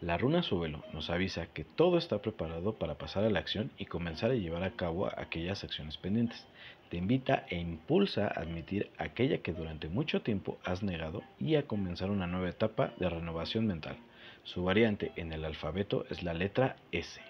La runa Suelo nos avisa que todo está preparado para pasar a la acción y comenzar a llevar a cabo aquellas acciones pendientes. Te invita e impulsa a admitir aquella que durante mucho tiempo has negado y a comenzar una nueva etapa de renovación mental. Su variante en el alfabeto es la letra S.